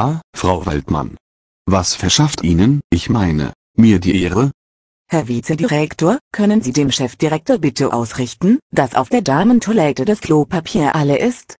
Ah, Frau Waldmann. Was verschafft Ihnen, ich meine, mir die Ehre? Herr Vizedirektor, können Sie dem Chefdirektor bitte ausrichten, dass auf der Damentoilette das Klopapier alle ist?